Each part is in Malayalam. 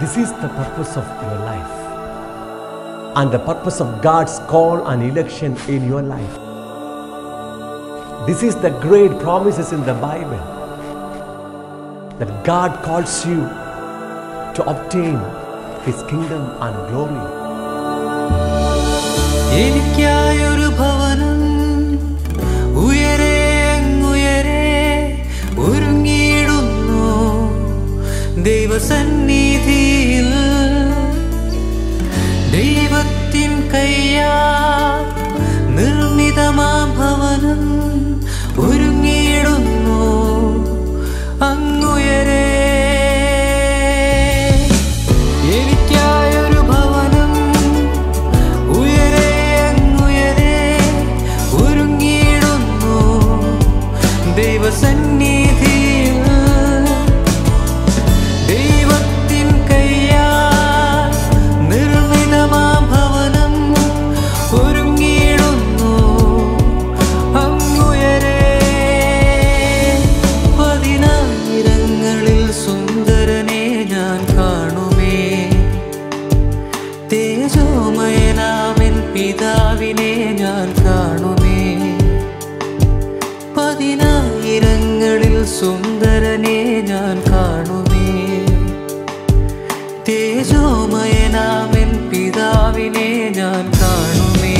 This is the purpose of your life and the purpose of God's call and election in your life. This is the great promises in the Bible that God calls you to obtain His kingdom and glory. ദൈവസന്നിധിയിൽ ദൈവത്തിൻ കയ്യാ നിർമ്മിതമാ ഭവനം ഒരുങ്ങിയിടുന്നു അങ്ങുയരെ നിന്നെ ഞാൻ കാണുമേ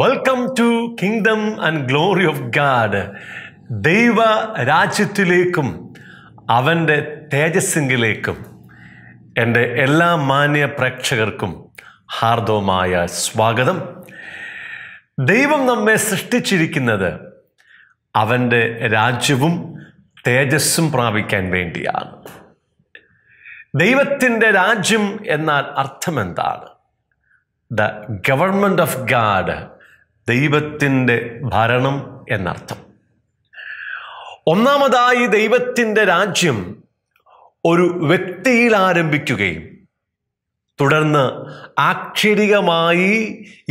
welcome to kingdom and glory of God ദൈവ രാജ്യത്തിലേക്കും അവൻ്റെ തേജസ്സിങ്കിലേക്കും എൻ്റെ എല്ലാ മാന്യ പ്രേക്ഷകർക്കും ഹാർദവുമായ സ്വാഗതം ദൈവം നമ്മെ സൃഷ്ടിച്ചിരിക്കുന്നത് അവൻ്റെ രാജ്യവും തേജസ്സും പ്രാപിക്കാൻ വേണ്ടിയാണ് ദൈവത്തിൻ്റെ രാജ്യം എന്നാൽ അർത്ഥമെന്താണ് ദ ഗവൺമെൻറ് ഓഫ് ഗാഡ് ദൈവത്തിൻ്റെ ഭരണം എന്നർത്ഥം ഒന്നാമതായി ദൈവത്തിൻ്റെ രാജ്യം ഒരു വ്യക്തിയിൽ ആരംഭിക്കുകയും തുടർന്ന് ആക്ഷരികമായി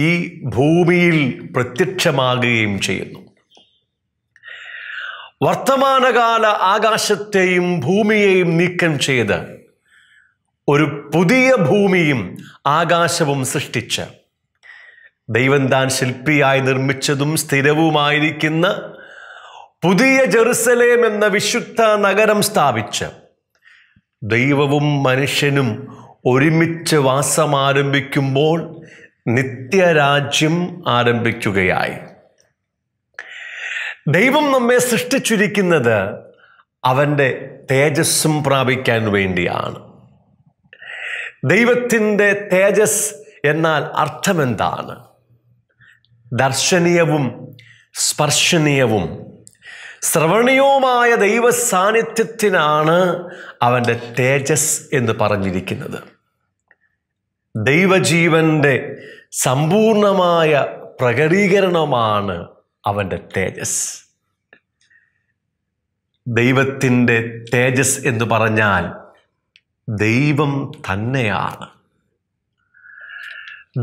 ഈ ഭൂമിയിൽ പ്രത്യക്ഷമാകുകയും ചെയ്യുന്നു വർത്തമാനകാല ആകാശത്തെയും ഭൂമിയെയും നീക്കം ചെയ്ത് ഒരു പുതിയ ഭൂമിയും ആകാശവും സൃഷ്ടിച്ച് ദൈവം താൻ ശില്പിയായി നിർമ്മിച്ചതും സ്ഥിരവുമായിരിക്കുന്ന പുതിയ ജെറുസലേം എന്ന വിശുദ്ധ നഗരം സ്ഥാപിച്ച് ദൈവവും മനുഷ്യനും ഒരുമിച്ച് വാസം ആരംഭിക്കുമ്പോൾ നിത്യരാജ്യം ആരംഭിക്കുകയായി ദൈവം നമ്മെ സൃഷ്ടിച്ചിരിക്കുന്നത് അവൻ്റെ തേജസ്സും പ്രാപിക്കാൻ വേണ്ടിയാണ് ദൈവത്തിൻ്റെ തേജസ് എന്നാൽ അർത്ഥമെന്താണ് ദർശനീയവും സ്പർശനീയവും ശ്രവണീയവുമായ സാന്നിധ്യത്തിനാണ് അവൻ്റെ തേജസ് എന്ന് പറഞ്ഞിരിക്കുന്നത് ദൈവജീവന്റെ സമ്പൂർണമായ പ്രകടീകരണമാണ് അവൻ്റെ തേജസ് ദൈവത്തിൻ്റെ തേജസ് എന്ന് പറഞ്ഞാൽ ദൈവം തന്നെയാണ്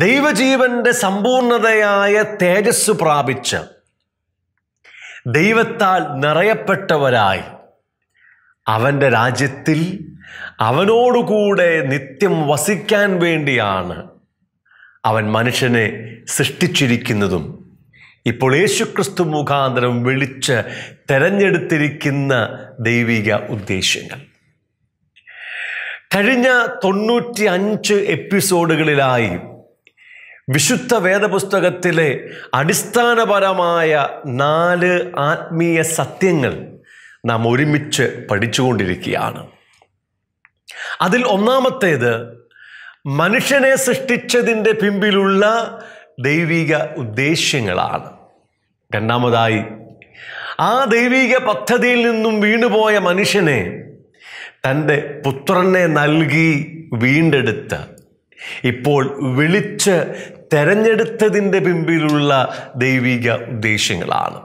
ദൈവജീവന്റെ സമ്പൂർണതയായ തേജസ് പ്രാപിച്ച് ദൈവത്താൽ നിറയപ്പെട്ടവരായി അവൻ്റെ രാജ്യത്തിൽ അവനോടുകൂടെ നിത്യം വസിക്കാൻ വേണ്ടിയാണ് അവൻ മനുഷ്യനെ സൃഷ്ടിച്ചിരിക്കുന്നതും ഇപ്പോൾ യേശുക്രിസ്തു മുഖാന്തരം വിളിച്ച് തെരഞ്ഞെടുത്തിരിക്കുന്ന ദൈവിക ഉദ്ദേശ്യങ്ങൾ കഴിഞ്ഞ തൊണ്ണൂറ്റി അഞ്ച് എപ്പിസോഡുകളിലായി വിശുദ്ധ വേദപുസ്തകത്തിലെ അടിസ്ഥാനപരമായ നാല് ആത്മീയ സത്യങ്ങൾ നാം ഒരുമിച്ച് പഠിച്ചുകൊണ്ടിരിക്കുകയാണ് അതിൽ ഒന്നാമത്തേത് മനുഷ്യനെ സൃഷ്ടിച്ചതിൻ്റെ പിമ്പിലുള്ള ദൈവിക ഉദ്ദേശ്യങ്ങളാണ് രണ്ടാമതായി ആ ദൈവിക പദ്ധതിയിൽ നിന്നും വീണുപോയ മനുഷ്യനെ തൻ്റെ പുത്രനെ നൽകി വീണ്ടെടുത്ത് ഇപ്പോൾ വിളിച്ച് തെരഞ്ഞെടുത്തതിൻ്റെ പിമ്പിലുള്ള ദൈവിക ഉദ്ദേശ്യങ്ങളാണ്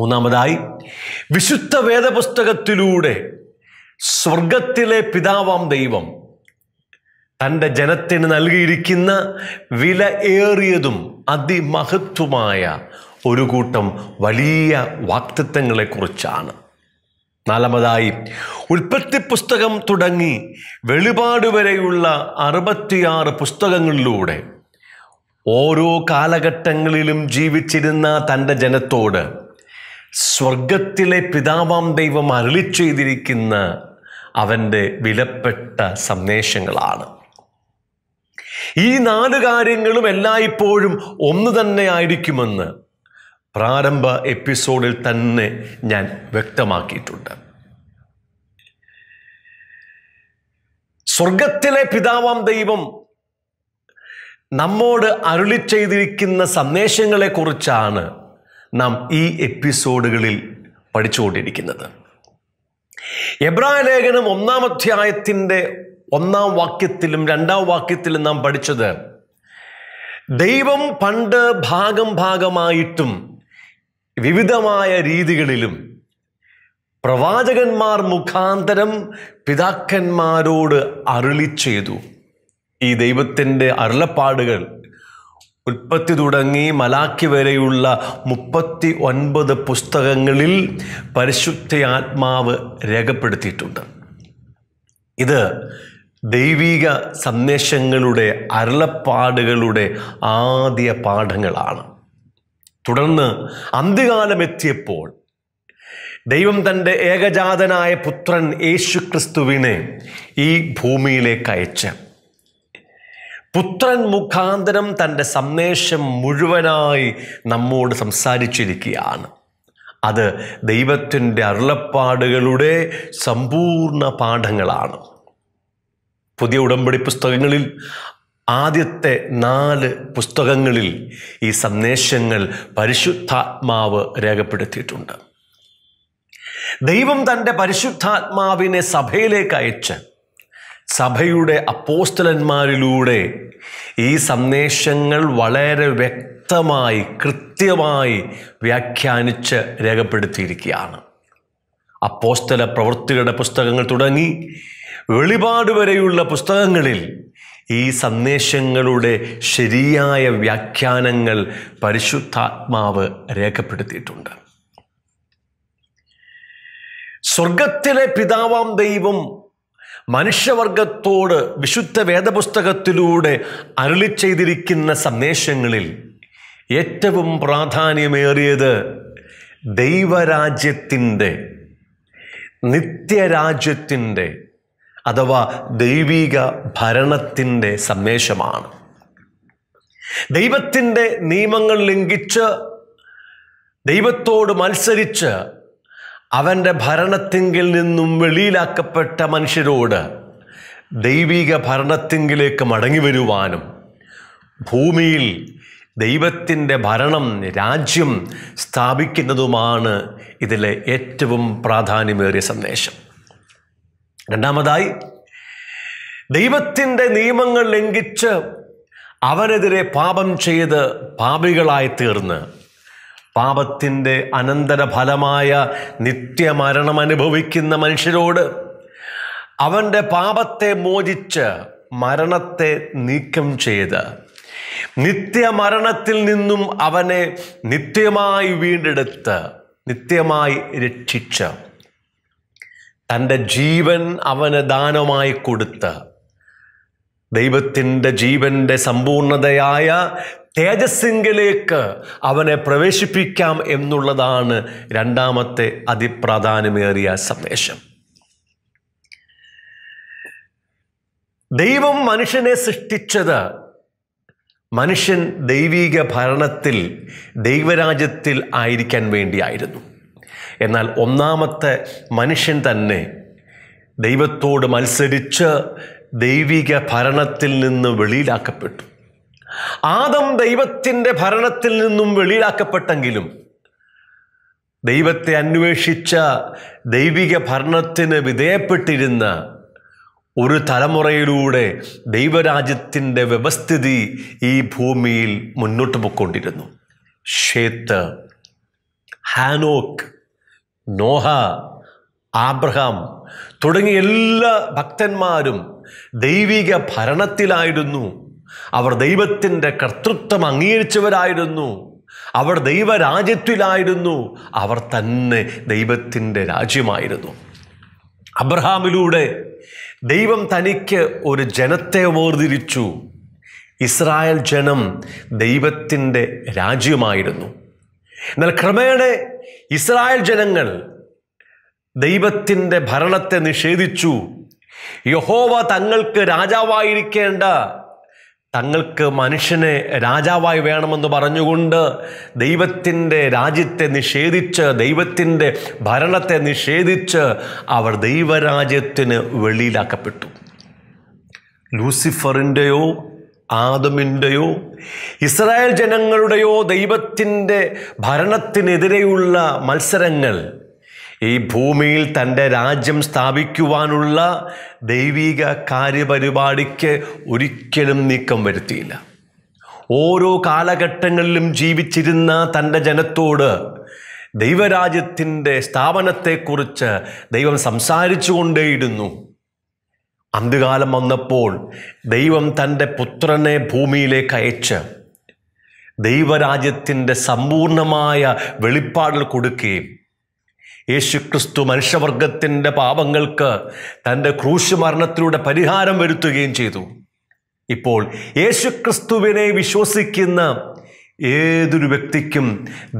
മൂന്നാമതായി വിശുദ്ധ വേദപുസ്തകത്തിലൂടെ സ്വർഗത്തിലെ പിതാവാം ദൈവം തൻ്റെ ജനത്തിന് നൽകിയിരിക്കുന്ന ഏറിയതും അതിമഹത്വമായ ഒരു കൂട്ടം വലിയ വാക്തത്വങ്ങളെക്കുറിച്ചാണ് നാലാമതായി ഉൽപ്പത്തി പുസ്തകം തുടങ്ങി വെളിപാട് വരെയുള്ള അറുപത്തിയാറ് പുസ്തകങ്ങളിലൂടെ ഓരോ കാലഘട്ടങ്ങളിലും ജീവിച്ചിരുന്ന തൻ്റെ ജനത്തോട് സ്വർഗത്തിലെ പിതാവാം ദൈവം അരളി ചെയ്തിരിക്കുന്ന അവൻ്റെ വിലപ്പെട്ട സന്ദേശങ്ങളാണ് ഈ നാല് കാര്യങ്ങളും എല്ലായ്പ്പോഴും ഒന്ന് തന്നെ ആയിരിക്കുമെന്ന് പ്രാരംഭ എപ്പിസോഡിൽ തന്നെ ഞാൻ വ്യക്തമാക്കിയിട്ടുണ്ട് സ്വർഗത്തിലെ പിതാവാം ദൈവം നമ്മോട് അരുളി ചെയ്തിരിക്കുന്ന സന്ദേശങ്ങളെക്കുറിച്ചാണ് നാം ഈ എപ്പിസോഡുകളിൽ പഠിച്ചുകൊണ്ടിരിക്കുന്നത് എബ്രാ ലേഖനം ഒന്നാം അധ്യായത്തിൻ്റെ ഒന്നാം വാക്യത്തിലും രണ്ടാം വാക്യത്തിലും നാം പഠിച്ചത് ദൈവം പണ്ട് ഭാഗം ഭാഗമായിട്ടും വിവിധമായ രീതികളിലും പ്രവാചകന്മാർ മുഖാന്തരം പിതാക്കന്മാരോട് അരുളി ചെയ്തു ഈ ദൈവത്തിൻ്റെ അരുളപ്പാടുകൾ ഉൽപ്പത്തി തുടങ്ങി മലാക്കി വരെയുള്ള മുപ്പത്തി ഒൻപത് പുസ്തകങ്ങളിൽ പരിശുദ്ധ ആത്മാവ് രേഖപ്പെടുത്തിയിട്ടുണ്ട് ഇത് ദൈവിക സന്ദേശങ്ങളുടെ അരുളപ്പാടുകളുടെ ആദ്യ പാഠങ്ങളാണ് തുടർന്ന് അന്ത്യകാലമെത്തിയപ്പോൾ ദൈവം തൻ്റെ ഏകജാതനായ പുത്രൻ യേശുക്രിസ്തുവിനെ ഈ ഭൂമിയിലേക്ക് അയച്ച് പുത്രൻ മുഖാന്തരം തൻ്റെ സന്ദേശം മുഴുവനായി നമ്മോട് സംസാരിച്ചിരിക്കുകയാണ് അത് ദൈവത്തിൻ്റെ അരുളപ്പാടുകളുടെ സമ്പൂർണ്ണ പാഠങ്ങളാണ് പുതിയ ഉടമ്പടി പുസ്തകങ്ങളിൽ ആദ്യത്തെ നാല് പുസ്തകങ്ങളിൽ ഈ സന്ദേശങ്ങൾ പരിശുദ്ധാത്മാവ് രേഖപ്പെടുത്തിയിട്ടുണ്ട് ദൈവം തൻ്റെ പരിശുദ്ധാത്മാവിനെ സഭയിലേക്ക് അയച്ച് സഭയുടെ അപ്പോസ്റ്റലന്മാരിലൂടെ ഈ സന്ദേശങ്ങൾ വളരെ വ്യക്തമായി കൃത്യമായി വ്യാഖ്യാനിച്ച് രേഖപ്പെടുത്തിയിരിക്കുകയാണ് അപ്പോസ്റ്റല പ്രവൃത്തികളുടെ പുസ്തകങ്ങൾ തുടങ്ങി വെളിപാട് വരെയുള്ള പുസ്തകങ്ങളിൽ ഈ സന്ദേശങ്ങളുടെ ശരിയായ വ്യാഖ്യാനങ്ങൾ പരിശുദ്ധാത്മാവ് രേഖപ്പെടുത്തിയിട്ടുണ്ട് സ്വർഗത്തിലെ പിതാവാം ദൈവം മനുഷ്യവർഗത്തോട് വിശുദ്ധ വേദപുസ്തകത്തിലൂടെ അരുളി ചെയ്തിരിക്കുന്ന സന്ദേശങ്ങളിൽ ഏറ്റവും പ്രാധാന്യമേറിയത് ദൈവരാജ്യത്തിൻ്റെ നിത്യരാജ്യത്തിൻ്റെ അഥവാ ദൈവിക ഭരണത്തിൻ്റെ സന്ദേശമാണ് ദൈവത്തിൻ്റെ നിയമങ്ങൾ ലംഘിച്ച് ദൈവത്തോട് മത്സരിച്ച് അവൻ്റെ ഭരണത്തിങ്കിൽ നിന്നും വെളിയിലാക്കപ്പെട്ട മനുഷ്യരോട് ദൈവിക ഭരണത്തിങ്കിലേക്ക് മടങ്ങി വരുവാനും ഭൂമിയിൽ ദൈവത്തിൻ്റെ ഭരണം രാജ്യം സ്ഥാപിക്കുന്നതുമാണ് ഇതിലെ ഏറ്റവും പ്രാധാന്യമേറിയ സന്ദേശം രണ്ടാമതായി ദൈവത്തിൻ്റെ നിയമങ്ങൾ ലംഘിച്ച് അവനെതിരെ പാപം ചെയ്ത് പാപികളായി തീർന്ന് പാപത്തിൻ്റെ അനന്തരഫലമായ നിത്യമരണം അനുഭവിക്കുന്ന മനുഷ്യരോട് അവൻ്റെ പാപത്തെ മോചിച്ച് മരണത്തെ നീക്കം ചെയ്ത് നിത്യമരണത്തിൽ നിന്നും അവനെ നിത്യമായി വീണ്ടെടുത്ത് നിത്യമായി രക്ഷിച്ച് തൻ്റെ ജീവൻ അവന് ദാനമായി കൊടുത്ത് ദൈവത്തിൻ്റെ ജീവൻ്റെ സമ്പൂർണതയായ തേജസ്സിങ്കലേക്ക് അവനെ പ്രവേശിപ്പിക്കാം എന്നുള്ളതാണ് രണ്ടാമത്തെ അതിപ്രാധാന്യമേറിയ സന്ദേശം ദൈവം മനുഷ്യനെ സൃഷ്ടിച്ചത് മനുഷ്യൻ ദൈവീക ഭരണത്തിൽ ദൈവരാജ്യത്തിൽ ആയിരിക്കാൻ വേണ്ടിയായിരുന്നു എന്നാൽ ഒന്നാമത്തെ മനുഷ്യൻ തന്നെ ദൈവത്തോട് മത്സരിച്ച് ദൈവിക ഭരണത്തിൽ നിന്ന് വെളിയിലാക്കപ്പെട്ടു ആദം ദൈവത്തിൻ്റെ ഭരണത്തിൽ നിന്നും വെളിയിലാക്കപ്പെട്ടെങ്കിലും ദൈവത്തെ അന്വേഷിച്ച ദൈവിക ഭരണത്തിന് വിധേയപ്പെട്ടിരുന്ന ഒരു തലമുറയിലൂടെ ദൈവരാജ്യത്തിൻ്റെ വ്യവസ്ഥിതി ഈ ഭൂമിയിൽ മുന്നോട്ട് പോയിക്കൊണ്ടിരുന്നു ഷേത്ത് ഹാനോക്ക് നോഹ ആബ്രഹാം തുടങ്ങിയ എല്ലാ ഭക്തന്മാരും ദൈവിക ഭരണത്തിലായിരുന്നു അവർ ദൈവത്തിൻ്റെ കർത്തൃത്വം അംഗീകരിച്ചവരായിരുന്നു അവർ ദൈവരാജ്യത്തിലായിരുന്നു അവർ തന്നെ ദൈവത്തിൻ്റെ രാജ്യമായിരുന്നു അബ്രഹാമിലൂടെ ദൈവം തനിക്ക് ഒരു ജനത്തെ വേർതിരിച്ചു ഇസ്രായേൽ ജനം ദൈവത്തിൻ്റെ രാജ്യമായിരുന്നു എന്നാൽ ക്രമേണ ഇസ്രായേൽ ജനങ്ങൾ ദൈവത്തിൻ്റെ ഭരണത്തെ നിഷേധിച്ചു യഹോവ തങ്ങൾക്ക് രാജാവായിരിക്കേണ്ട തങ്ങൾക്ക് മനുഷ്യനെ രാജാവായി വേണമെന്ന് പറഞ്ഞുകൊണ്ട് ദൈവത്തിൻ്റെ രാജ്യത്തെ നിഷേധിച്ച് ദൈവത്തിൻ്റെ ഭരണത്തെ നിഷേധിച്ച് അവർ ദൈവരാജ്യത്തിന് വെളിയിലാക്കപ്പെട്ടു ലൂസിഫറിൻ്റെയോ ആദമിൻ്റെയോ ഇസ്രായേൽ ജനങ്ങളുടെയോ ദൈവത്തിൻ്റെ ഭരണത്തിനെതിരെയുള്ള മത്സരങ്ങൾ ഈ ഭൂമിയിൽ തൻ്റെ രാജ്യം സ്ഥാപിക്കുവാനുള്ള ദൈവിക കാര്യപരിപാടിക്ക് ഒരിക്കലും നീക്കം വരുത്തിയില്ല ഓരോ കാലഘട്ടങ്ങളിലും ജീവിച്ചിരുന്ന തൻ്റെ ജനത്തോട് ദൈവരാജ്യത്തിൻ്റെ സ്ഥാപനത്തെക്കുറിച്ച് ദൈവം സംസാരിച്ചു കൊണ്ടേയിരുന്നു അന്ത്യകാലം വന്നപ്പോൾ ദൈവം തൻ്റെ പുത്രനെ ഭൂമിയിലേക്ക് അയച്ച് ദൈവരാജ്യത്തിൻ്റെ സമ്പൂർണമായ വെളിപ്പാടുകൾ കൊടുക്കുകയും യേശുക്രിസ്തു മനുഷ്യവർഗത്തിൻ്റെ പാപങ്ങൾക്ക് തൻ്റെ ക്രൂശു മരണത്തിലൂടെ പരിഹാരം വരുത്തുകയും ചെയ്തു ഇപ്പോൾ യേശുക്രിസ്തുവിനെ വിശ്വസിക്കുന്ന ഏതൊരു വ്യക്തിക്കും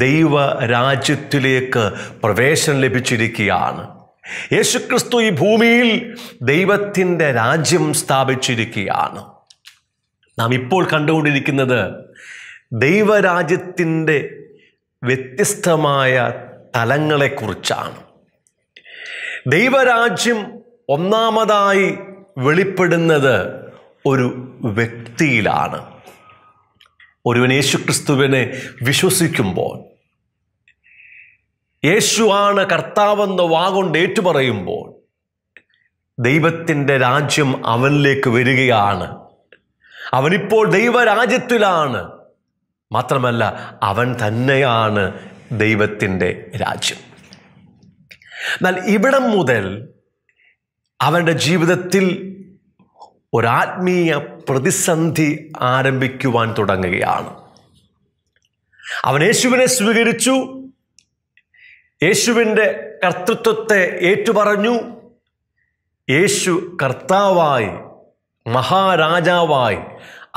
ദൈവ രാജ്യത്തിലേക്ക് പ്രവേശനം ലഭിച്ചിരിക്കുകയാണ് യേശുക്രിസ്തു ഈ ഭൂമിയിൽ ദൈവത്തിൻ്റെ രാജ്യം സ്ഥാപിച്ചിരിക്കുകയാണ് നാം ഇപ്പോൾ കണ്ടുകൊണ്ടിരിക്കുന്നത് ദൈവരാജ്യത്തിൻ്റെ വ്യത്യസ്തമായ തലങ്ങളെക്കുറിച്ചാണ് ദൈവരാജ്യം ഒന്നാമതായി വെളിപ്പെടുന്നത് ഒരു വ്യക്തിയിലാണ് ഒരുവൻ യേശുക്രിസ്തുവിനെ വിശ്വസിക്കുമ്പോൾ യേശുവാണ് കർത്താവെന്ന വാഗൊണ്ട് ഏറ്റുപറയുമ്പോൾ ദൈവത്തിൻ്റെ രാജ്യം അവനിലേക്ക് വരികയാണ് അവനിപ്പോൾ ദൈവരാജ്യത്തിലാണ് മാത്രമല്ല അവൻ തന്നെയാണ് ദൈവത്തിൻ്റെ രാജ്യം എന്നാൽ ഇവിടം മുതൽ അവരുടെ ജീവിതത്തിൽ ഒരാത്മീയ പ്രതിസന്ധി ആരംഭിക്കുവാൻ തുടങ്ങുകയാണ് അവൻ യേശുവിനെ സ്വീകരിച്ചു യേശുവിൻ്റെ കർത്തൃത്വത്തെ ഏറ്റുപറഞ്ഞു യേശു കർത്താവായി മഹാരാജാവായി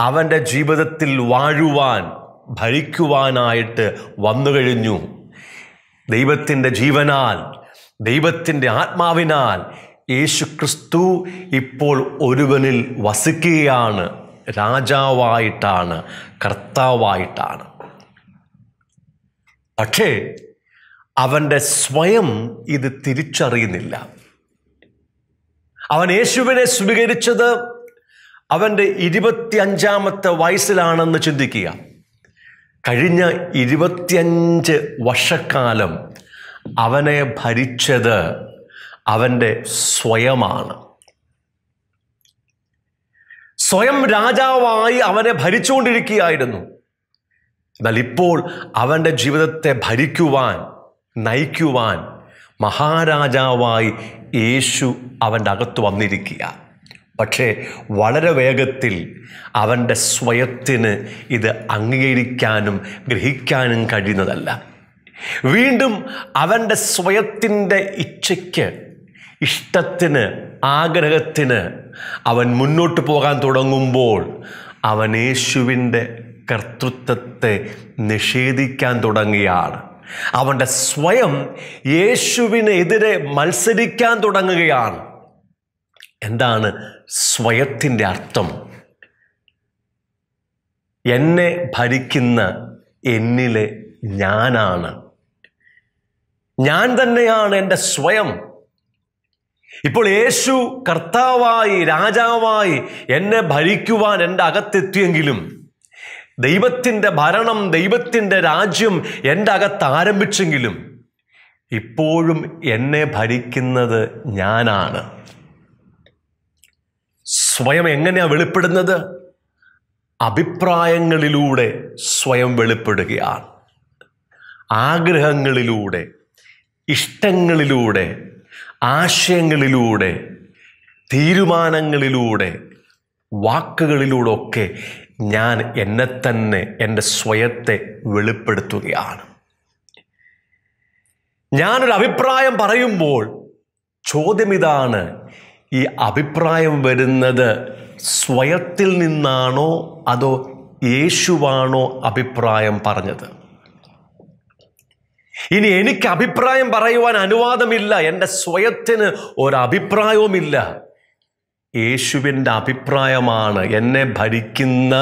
അവൻ്റെ ജീവിതത്തിൽ വാഴുവാൻ ഭരിക്കുവാനായിട്ട് വന്നു കഴിഞ്ഞു ദൈവത്തിൻ്റെ ജീവനാൽ ദൈവത്തിൻ്റെ ആത്മാവിനാൽ യേശു ക്രിസ്തു ഇപ്പോൾ ഒരുവനിൽ വസിക്കുകയാണ് രാജാവായിട്ടാണ് കർത്താവായിട്ടാണ് പക്ഷേ അവൻ്റെ സ്വയം ഇത് തിരിച്ചറിയുന്നില്ല അവൻ യേശുവിനെ സ്വീകരിച്ചത് അവൻ്റെ ഇരുപത്തി അഞ്ചാമത്തെ വയസ്സിലാണെന്ന് ചിന്തിക്കുക കഴിഞ്ഞ ഇരുപത്തിയഞ്ച് വർഷക്കാലം അവനെ ഭരിച്ചത് അവൻ്റെ സ്വയമാണ് സ്വയം രാജാവായി അവനെ ഭരിച്ചുകൊണ്ടിരിക്കുകയായിരുന്നു എന്നാൽ ഇപ്പോൾ അവൻ്റെ ജീവിതത്തെ ഭരിക്കുവാൻ നയിക്കുവാൻ മഹാരാജാവായി യേശു അവൻ്റെ അകത്ത് വന്നിരിക്കുകയാണ് പക്ഷേ വളരെ വേഗത്തിൽ അവൻ്റെ സ്വയത്തിന് ഇത് അംഗീകരിക്കാനും ഗ്രഹിക്കാനും കഴിയുന്നതല്ല വീണ്ടും അവൻ്റെ സ്വയത്തിൻ്റെ ഇച്ഛയ്ക്ക് ഇഷ്ടത്തിന് ആഗ്രഹത്തിന് അവൻ മുന്നോട്ട് പോകാൻ തുടങ്ങുമ്പോൾ അവൻ യേശുവിൻ്റെ കർത്തൃത്വത്തെ നിഷേധിക്കാൻ തുടങ്ങിയാണ് അവൻ്റെ സ്വയം യേശുവിനെതിരെ മത്സരിക്കാൻ തുടങ്ങുകയാണ് എന്താണ് സ്വയത്തിൻ്റെ അർത്ഥം എന്നെ ഭരിക്കുന്ന എന്നിലെ ഞാനാണ് ഞാൻ തന്നെയാണ് എൻ്റെ സ്വയം ഇപ്പോൾ യേശു കർത്താവായി രാജാവായി എന്നെ ഭരിക്കുവാൻ എൻ്റെ അകത്തെത്തിയെങ്കിലും ദൈവത്തിൻ്റെ ഭരണം ദൈവത്തിൻ്റെ രാജ്യം എൻ്റെ അകത്ത് ആരംഭിച്ചെങ്കിലും ഇപ്പോഴും എന്നെ ഭരിക്കുന്നത് ഞാനാണ് സ്വയം എങ്ങനെയാണ് വെളിപ്പെടുന്നത് അഭിപ്രായങ്ങളിലൂടെ സ്വയം വെളിപ്പെടുകയാണ് ആഗ്രഹങ്ങളിലൂടെ ഇഷ്ടങ്ങളിലൂടെ ആശയങ്ങളിലൂടെ തീരുമാനങ്ങളിലൂടെ വാക്കുകളിലൂടെ ഒക്കെ ഞാൻ എന്നെ തന്നെ എൻ്റെ സ്വയത്തെ വെളിപ്പെടുത്തുകയാണ് ഞാനൊരു അഭിപ്രായം പറയുമ്പോൾ ചോദ്യം ഇതാണ് ഈ അഭിപ്രായം വരുന്നത് സ്വയത്തിൽ നിന്നാണോ അതോ യേശുവാണോ അഭിപ്രായം പറഞ്ഞത് ഇനി എനിക്ക് അഭിപ്രായം പറയുവാൻ അനുവാദമില്ല എൻ്റെ സ്വയത്തിന് ഒരഭിപ്രായവുമില്ല യേശുവിൻ്റെ അഭിപ്രായമാണ് എന്നെ ഭരിക്കുന്ന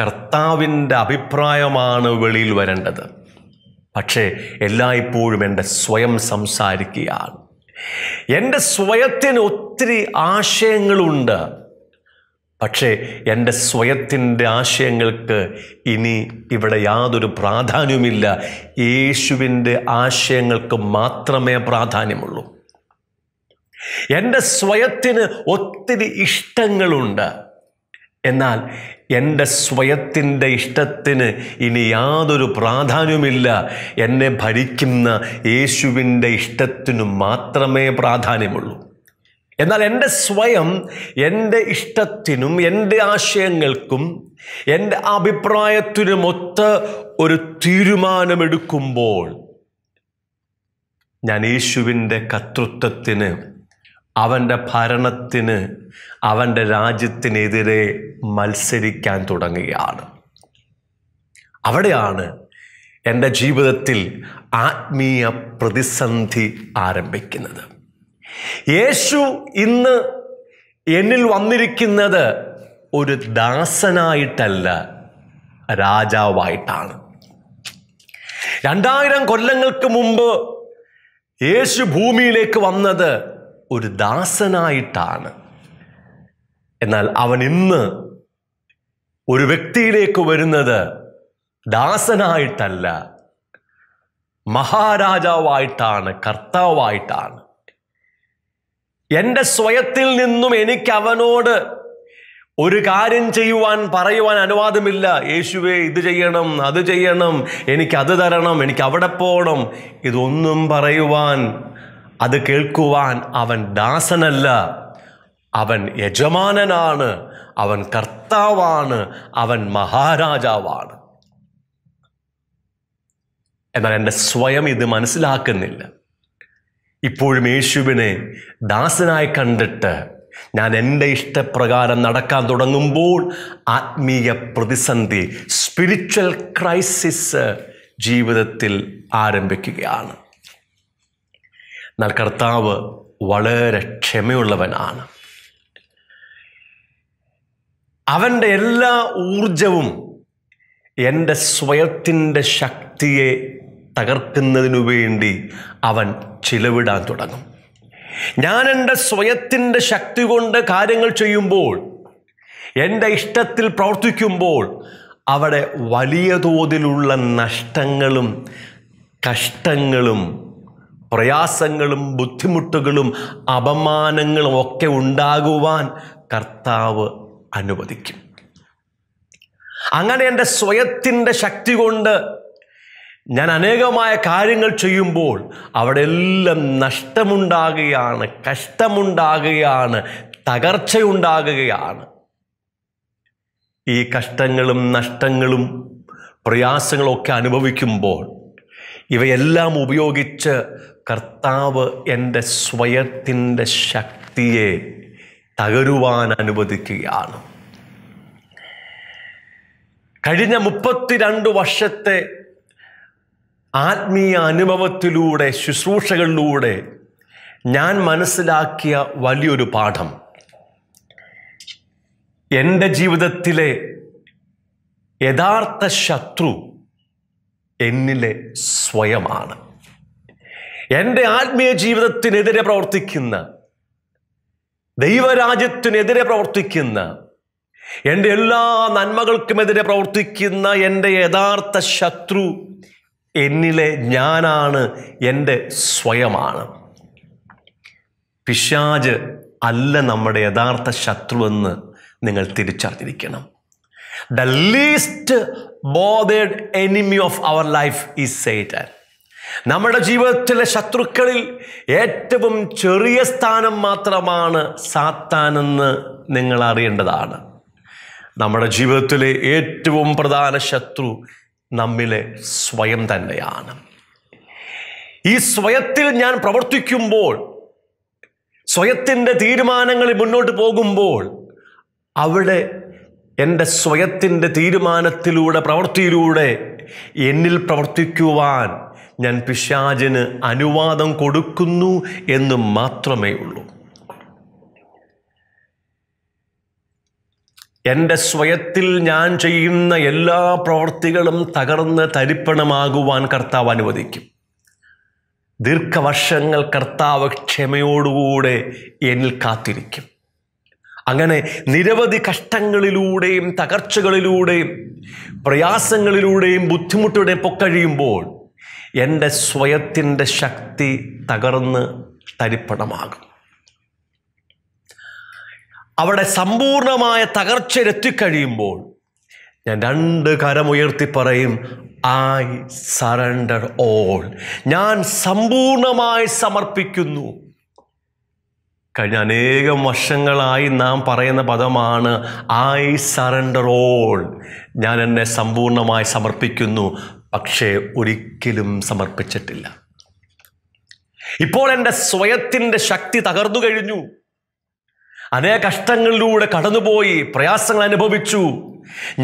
കർത്താവിൻ്റെ അഭിപ്രായമാണ് വെളിയിൽ വരേണ്ടത് പക്ഷേ എല്ലായ്പ്പോഴും എൻ്റെ സ്വയം സംസാരിക്കുകയാണ് എൻ്റെ സ്വയത്തിന് ഒത്തിരി ആശയങ്ങളുണ്ട് പക്ഷേ എൻ്റെ സ്വയത്തിൻ്റെ ആശയങ്ങൾക്ക് ഇനി ഇവിടെ യാതൊരു പ്രാധാന്യവുമില്ല യേശുവിൻ്റെ ആശയങ്ങൾക്ക് മാത്രമേ പ്രാധാന്യമുള്ളൂ എൻ്റെ സ്വയത്തിന് ഒത്തിരി ഇഷ്ടങ്ങളുണ്ട് എന്നാൽ എൻ്റെ സ്വയത്തിൻ്റെ ഇഷ്ടത്തിന് ഇനി യാതൊരു പ്രാധാന്യമില്ല എന്നെ ഭരിക്കുന്ന യേശുവിൻ്റെ ഇഷ്ടത്തിനു മാത്രമേ പ്രാധാന്യമുള്ളൂ എന്നാൽ എൻ്റെ സ്വയം എൻ്റെ ഇഷ്ടത്തിനും എൻ്റെ ആശയങ്ങൾക്കും എൻ്റെ അഭിപ്രായത്തിനുമൊത്ത് ഒരു തീരുമാനമെടുക്കുമ്പോൾ ഞാൻ യേശുവിൻ്റെ കർത്തൃത്വത്തിന് അവൻ്റെ ഭരണത്തിന് അവൻ്റെ രാജ്യത്തിനെതിരെ മത്സരിക്കാൻ തുടങ്ങുകയാണ് അവിടെയാണ് എൻ്റെ ജീവിതത്തിൽ ആത്മീയ പ്രതിസന്ധി ആരംഭിക്കുന്നത് യേശു ഇന്ന് എന്നിൽ വന്നിരിക്കുന്നത് ഒരു ദാസനായിട്ടല്ല രാജാവായിട്ടാണ് രണ്ടായിരം കൊല്ലങ്ങൾക്ക് മുമ്പ് യേശു ഭൂമിയിലേക്ക് വന്നത് ഒരു ദാസനായിട്ടാണ് എന്നാൽ അവൻ ഇന്ന് ഒരു വ്യക്തിയിലേക്ക് വരുന്നത് ദാസനായിട്ടല്ല മഹാരാജാവായിട്ടാണ് കർത്താവായിട്ടാണ് എൻ്റെ സ്വയത്തിൽ നിന്നും എനിക്ക് അവനോട് ഒരു കാര്യം ചെയ്യുവാൻ പറയുവാൻ അനുവാദമില്ല യേശുവേ ഇത് ചെയ്യണം അത് ചെയ്യണം എനിക്ക് അത് തരണം എനിക്ക് അവിടെ പോകണം ഇതൊന്നും പറയുവാൻ അത് കേൾക്കുവാൻ അവൻ ദാസനല്ല അവൻ യജമാനനാണ് അവൻ കർത്താവാണ് അവൻ മഹാരാജാവാണ് എന്നാൽ എൻ്റെ സ്വയം ഇത് മനസ്സിലാക്കുന്നില്ല ഇപ്പോഴും യേശുവിനെ ദാസനായി കണ്ടിട്ട് ഞാൻ എൻ്റെ ഇഷ്ടപ്രകാരം നടക്കാൻ തുടങ്ങുമ്പോൾ ആത്മീയ പ്രതിസന്ധി സ്പിരിച്വൽ ക്രൈസിസ് ജീവിതത്തിൽ ആരംഭിക്കുകയാണ് എന്നാൽ കർത്താവ് വളരെ ക്ഷമയുള്ളവനാണ് അവൻ്റെ എല്ലാ ഊർജവും എൻ്റെ സ്വയത്തിൻ്റെ ശക്തിയെ തകർക്കുന്നതിനു വേണ്ടി അവൻ ചിലവിടാൻ തുടങ്ങും ഞാൻ എൻ്റെ സ്വയത്തിൻ്റെ ശക്തി കൊണ്ട് കാര്യങ്ങൾ ചെയ്യുമ്പോൾ എൻ്റെ ഇഷ്ടത്തിൽ പ്രവർത്തിക്കുമ്പോൾ അവിടെ വലിയ തോതിലുള്ള നഷ്ടങ്ങളും കഷ്ടങ്ങളും പ്രയാസങ്ങളും ബുദ്ധിമുട്ടുകളും അപമാനങ്ങളും ഒക്കെ ഉണ്ടാകുവാൻ കർത്താവ് അനുവദിക്കും അങ്ങനെ എൻ്റെ സ്വയത്തിൻ്റെ ശക്തി കൊണ്ട് ഞാൻ അനേകമായ കാര്യങ്ങൾ ചെയ്യുമ്പോൾ അവിടെ എല്ലാം നഷ്ടമുണ്ടാകുകയാണ് കഷ്ടമുണ്ടാകുകയാണ് തകർച്ചയുണ്ടാകുകയാണ് ഈ കഷ്ടങ്ങളും നഷ്ടങ്ങളും പ്രയാസങ്ങളൊക്കെ അനുഭവിക്കുമ്പോൾ ഇവയെല്ലാം ഉപയോഗിച്ച് കർത്താവ് എൻ്റെ സ്വയത്തിൻ്റെ ശക്തിയെ തകരുവാൻ അനുവദിക്കുകയാണ് കഴിഞ്ഞ മുപ്പത്തിരണ്ട് വർഷത്തെ ആത്മീയ അനുഭവത്തിലൂടെ ശുശ്രൂഷകളിലൂടെ ഞാൻ മനസ്സിലാക്കിയ വലിയൊരു പാഠം എൻ്റെ ജീവിതത്തിലെ യഥാർത്ഥ ശത്രു എന്നിലെ സ്വയമാണ് എൻ്റെ ആത്മീയ ജീവിതത്തിനെതിരെ പ്രവർത്തിക്കുന്ന ദൈവരാജ്യത്തിനെതിരെ പ്രവർത്തിക്കുന്ന എൻ്റെ എല്ലാ നന്മകൾക്കുമെതിരെ പ്രവർത്തിക്കുന്ന എൻ്റെ യഥാർത്ഥ ശത്രു എന്നിലെ ഞാനാണ് എൻ്റെ സ്വയമാണ് പിശാജ് അല്ല നമ്മുടെ യഥാർത്ഥ ശത്രുവെന്ന് നിങ്ങൾ തിരിച്ചറിഞ്ഞിരിക്കണം the least bothered enemy of our life is Satan നമ്മുടെ ജീവിതത്തിലെ ശത്രുക്കളിൽ ഏറ്റവും ചെറിയ സ്ഥാനം മാത്രമാണ് സാത്താനെന്ന് നിങ്ങൾ അറിയേണ്ടതാണ് നമ്മുടെ ജീവിതത്തിലെ ഏറ്റവും പ്രധാന ശത്രു നമ്മിലെ സ്വയം തന്നെയാണ് ഈ സ്വയത്തിൽ ഞാൻ പ്രവർത്തിക്കുമ്പോൾ സ്വയത്തിൻ്റെ തീരുമാനങ്ങളിൽ മുന്നോട്ട് പോകുമ്പോൾ അവിടെ എൻ്റെ സ്വയത്തിൻ്റെ തീരുമാനത്തിലൂടെ പ്രവൃത്തിയിലൂടെ എന്നിൽ പ്രവർത്തിക്കുവാൻ ഞാൻ പിശാചിന് അനുവാദം കൊടുക്കുന്നു എന്ന് മാത്രമേ ഉള്ളൂ എൻ്റെ സ്വയത്തിൽ ഞാൻ ചെയ്യുന്ന എല്ലാ പ്രവൃത്തികളും തകർന്ന് തരിപ്പണമാകുവാൻ കർത്താവ് അനുവദിക്കും ദീർഘവർഷങ്ങൾ കർത്താവ് ക്ഷമയോടുകൂടെ എന്നിൽ കാത്തിരിക്കും അങ്ങനെ നിരവധി കഷ്ടങ്ങളിലൂടെയും തകർച്ചകളിലൂടെയും പ്രയാസങ്ങളിലൂടെയും ബുദ്ധിമുട്ടുകളുടെ പൊക്കഴിയുമ്പോൾ എൻ്റെ സ്വയത്തിൻ്റെ ശക്തി തകർന്ന് തരിപ്പണമാകും അവിടെ സമ്പൂർണമായ തകർച്ചയിലെത്തിക്കഴിയുമ്പോൾ ഞാൻ രണ്ട് കരമുയർത്തി പറയും ഐ സറണ്ടർ ഓൾ ഞാൻ സമ്പൂർണമായി സമർപ്പിക്കുന്നു കഴിഞ്ഞ അനേകം വർഷങ്ങളായി നാം പറയുന്ന പദമാണ് ഐ സറണ്ടർ ഓൾ ഞാൻ എന്നെ സമ്പൂർണമായി സമർപ്പിക്കുന്നു പക്ഷേ ഒരിക്കലും സമർപ്പിച്ചിട്ടില്ല ഇപ്പോൾ എൻ്റെ സ്വയത്തിൻ്റെ ശക്തി തകർന്നു കഴിഞ്ഞു അനേക കഷ്ടങ്ങളിലൂടെ കടന്നുപോയി പ്രയാസങ്ങൾ അനുഭവിച്ചു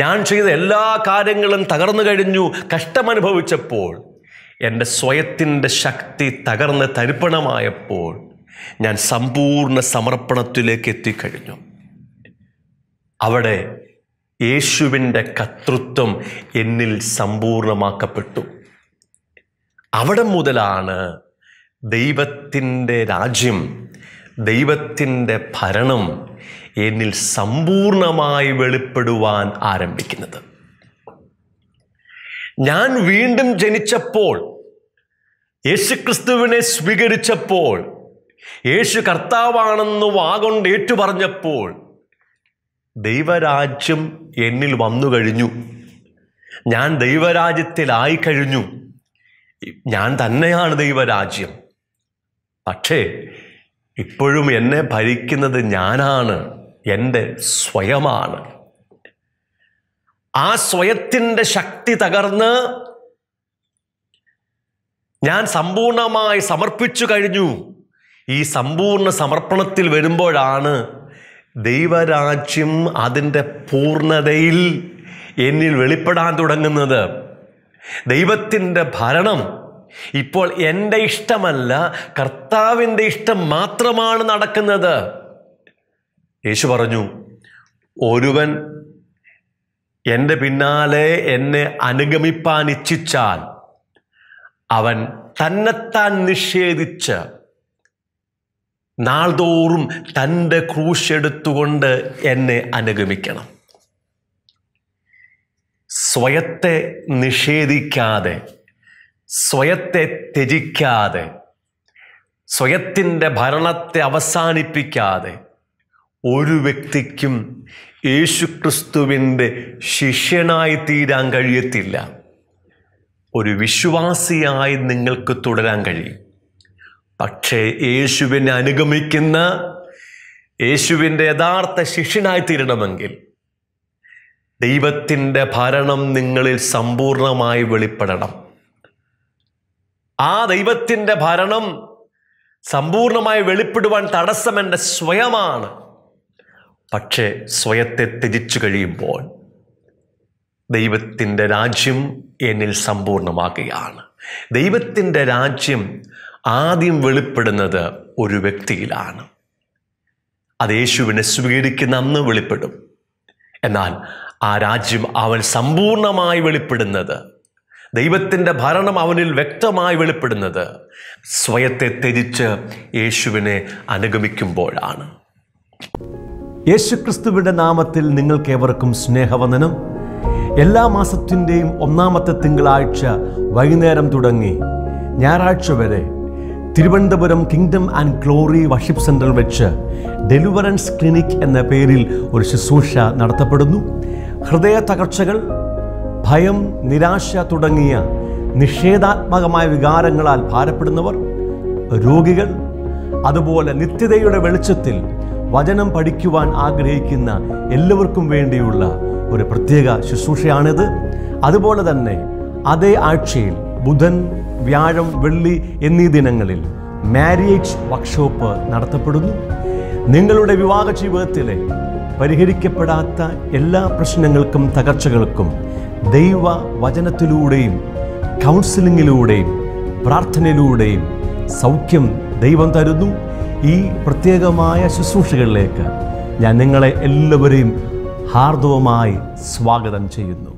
ഞാൻ ചെയ്ത എല്ലാ കാര്യങ്ങളും തകർന്നു കഴിഞ്ഞു കഷ്ടമനുഭവിച്ചപ്പോൾ എൻ്റെ സ്വയത്തിൻ്റെ ശക്തി തകർന്ന് തരിപ്പണമായപ്പോൾ ഞാൻ സമ്പൂർണ്ണ സമർപ്പണത്തിലേക്ക് എത്തിക്കഴിഞ്ഞു അവിടെ യേശുവിൻ്റെ കർത്തൃത്വം എന്നിൽ സമ്പൂർണമാക്കപ്പെട്ടു അവിടെ മുതലാണ് ദൈവത്തിൻ്റെ രാജ്യം ദൈവത്തിൻ്റെ ഭരണം എന്നിൽ സമ്പൂർണമായി വെളിപ്പെടുവാൻ ആരംഭിക്കുന്നത് ഞാൻ വീണ്ടും ജനിച്ചപ്പോൾ യേശുക്രിസ്തുവിനെ സ്വീകരിച്ചപ്പോൾ യേശു കർത്താവാണെന്ന് വാഗൊണ്ട് ഏറ്റുപറഞ്ഞപ്പോൾ ദൈവരാജ്യം എന്നിൽ വന്നു കഴിഞ്ഞു ഞാൻ ദൈവരാജ്യത്തിലായി കഴിഞ്ഞു ഞാൻ തന്നെയാണ് ദൈവരാജ്യം പക്ഷേ ഇപ്പോഴും എന്നെ ഭരിക്കുന്നത് ഞാനാണ് എൻ്റെ സ്വയമാണ് ആ സ്വയത്തിൻ്റെ ശക്തി തകർന്ന് ഞാൻ സമ്പൂർണമായി സമർപ്പിച്ചു കഴിഞ്ഞു ഈ സമ്പൂർണ്ണ സമർപ്പണത്തിൽ വരുമ്പോഴാണ് ദൈവരാജ്യം അതിൻ്റെ പൂർണ്ണതയിൽ എന്നിൽ വെളിപ്പെടാൻ തുടങ്ങുന്നത് ദൈവത്തിൻ്റെ ഭരണം ഇപ്പോൾ എൻ്റെ ഇഷ്ടമല്ല കർത്താവിൻ്റെ ഇഷ്ടം മാത്രമാണ് നടക്കുന്നത് യേശു പറഞ്ഞു ഒരുവൻ എൻ്റെ പിന്നാലെ എന്നെ അനുഗമിപ്പാൻ ഇച്ഛിച്ചാൽ അവൻ തന്നെത്താൻ നിഷേധിച്ച് നാൾതോറും തൻ്റെ ക്രൂശെടുത്തുകൊണ്ട് എന്നെ അനുഗമിക്കണം സ്വയത്തെ നിഷേധിക്കാതെ സ്വയത്തെ ത്യജിക്കാതെ സ്വയത്തിൻ്റെ ഭരണത്തെ അവസാനിപ്പിക്കാതെ ഒരു വ്യക്തിക്കും യേശുക്രിസ്തുവിൻ്റെ ശിഷ്യനായി തീരാൻ കഴിയത്തില്ല ഒരു വിശ്വാസിയായി നിങ്ങൾക്ക് തുടരാൻ കഴിയും പക്ഷേ യേശുവിനെ അനുഗമിക്കുന്ന യേശുവിൻ്റെ യഥാർത്ഥ ശിഷ്യനായി തീരണമെങ്കിൽ ദൈവത്തിൻ്റെ ഭരണം നിങ്ങളിൽ സമ്പൂർണമായി വെളിപ്പെടണം ആ ദൈവത്തിൻ്റെ ഭരണം സമ്പൂർണമായി വെളിപ്പെടുവാൻ തടസ്സം എൻ്റെ സ്വയമാണ് പക്ഷേ സ്വയത്തെ ത്യജിച്ചു കഴിയുമ്പോൾ ദൈവത്തിൻ്റെ രാജ്യം എന്നിൽ സമ്പൂർണമാകുകയാണ് ദൈവത്തിൻ്റെ രാജ്യം ആദ്യം വെളിപ്പെടുന്നത് ഒരു വ്യക്തിയിലാണ് അത് യേശുവിനെ സ്വീകരിക്കുന്ന അന്ന് വെളിപ്പെടും എന്നാൽ ആ രാജ്യം അവൻ സമ്പൂർണമായി വെളിപ്പെടുന്നത് ദൈവത്തിൻ്റെ ഭരണം അവനിൽ വ്യക്തമായി വെളിപ്പെടുന്നത് സ്വയത്തെ തിരിച്ച് യേശുവിനെ അനുഗമിക്കുമ്പോഴാണ് യേശുക്രിസ്തുവിൻ്റെ നാമത്തിൽ നിങ്ങൾക്കേവർക്കും സ്നേഹവന്ദനം എല്ലാ മാസത്തിൻ്റെയും ഒന്നാമത്തെ തിങ്കളാഴ്ച വൈകുന്നേരം തുടങ്ങി ഞായറാഴ്ച വരെ Thiruvananthapuram kingdom and glory worship സെൻറ്ററിൽ വെച്ച് ഡെലിവറൻസ് ക്ലിനിക് എന്ന പേരിൽ ഒരു ശുശ്രൂഷ നടത്തപ്പെടുന്നു ഹൃദയ തകർച്ചകൾ ഭയം നിരാശ തുടങ്ങിയ നിഷേധാത്മകമായ വികാരങ്ങളാൽ ഭാരപ്പെടുന്നവർ രോഗികൾ അതുപോലെ നിത്യതയുടെ വെളിച്ചത്തിൽ വചനം പഠിക്കുവാൻ ആഗ്രഹിക്കുന്ന എല്ലാവർക്കും വേണ്ടിയുള്ള ഒരു പ്രത്യേക ശുശ്രൂഷയാണിത് അതുപോലെ തന്നെ അതേ ആഴ്ചയിൽ ബുധൻ വ്യാഴം വെള്ളി എന്നീ ദിനങ്ങളിൽ മാരിയേജ് വർക്ക്ഷോപ്പ് നടത്തപ്പെടുന്നു നിങ്ങളുടെ വിവാഹ ജീവിതത്തിലെ പരിഹരിക്കപ്പെടാത്ത എല്ലാ പ്രശ്നങ്ങൾക്കും തകർച്ചകൾക്കും ദൈവ വചനത്തിലൂടെയും കൗൺസിലിങ്ങിലൂടെയും പ്രാർത്ഥനയിലൂടെയും സൗഖ്യം ദൈവം തരുന്നു ഈ പ്രത്യേകമായ ശുശ്രൂഷകളിലേക്ക് ഞാൻ നിങ്ങളെ എല്ലാവരെയും ഹാർദവമായി സ്വാഗതം ചെയ്യുന്നു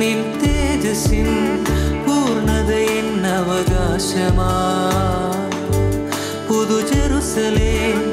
ನಿನ್ ತೇಜಸ್ಸಿನ್ ಪೂರ್ಣತೆಯ ಅವಕಾಶಮಾ புது ஜெருசலே